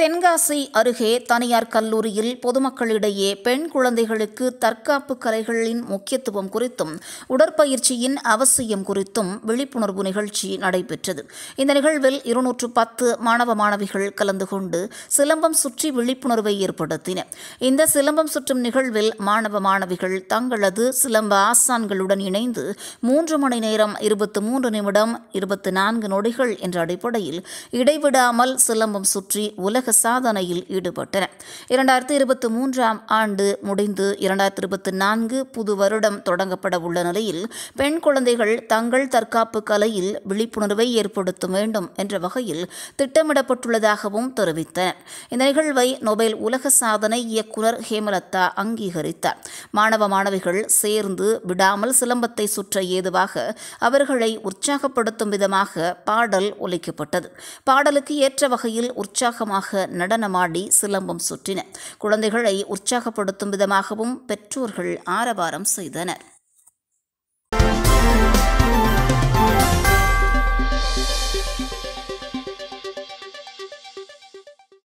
தென்காசி அருகே தனியார் கல்லூரியில் பொதுமக்களிடையே பெண் குழந்தைகளுக்கு தற்காப்பு கலைகளின் முக்கியத்துவம் குறித்தும் உடற்பயிற்சியின் அவசியம் குறித்தும் விழிப்புணர்வு நிகழ்ச்சி நடைபெற்றது இந்த நிகழ்வில் இருநூற்று பத்து மாணவ மாணவிகள் கலந்து கொண்டு சிலம்பம் சுற்றி விழிப்புணர்வை ஏற்படுத்தின இந்த சிலம்பம் சுற்றும் நிகழ்வில் மாணவ மாணவிகள் தங்களது சிலம்ப ஆசான்களுடன் இணைந்து மூன்று மணி நேரம் இருபத்தி மூன்று நிமிடம் இருபத்தி நான்கு நொடிகள் என்ற அடிப்படையில் இடைவிடாமல் சிலம்பம் சுற்றி உலக சாதனையில் ஈடுபட்டன இரண்டாயிரத்தி இருபத்தி மூன்றாம் ஆண்டு முடிந்து இரண்டாயிரத்தி இருபத்தி நான்கு புது வருடம் தொடங்கப்பட உள்ள நிலையில் பெண் குழந்தைகள் தங்கள் தற்காப்பு கலையில் விழிப்புணர்வை ஏற்படுத்த வேண்டும் என்ற வகையில் திட்டமிடப்பட்டுள்ளதாகவும் தெரிவித்தனர் இந்த நிகழ்வை நொபைல் உலக சாதனை இயக்குநர் ஹேமலதா அங்கீகரித்தார் மாணவ மாணவிகள் சேர்ந்து விடாமல் சிலம்பத்தை சுற்ற ஏதுவாக அவர்களை உற்சாகப்படுத்தும் விதமாக பாடல் ஒலிக்கப்பட்டது பாடலுக்கு ஏற்ற வகையில் உற்சாகமாக நடனமாடி சிலம்பம் சுற்றின குழந்தைகளை உற்சாகப்படுத்தும் விதமாகவும் பெற்றோர்கள் ஆரவாரம் செய்தனர்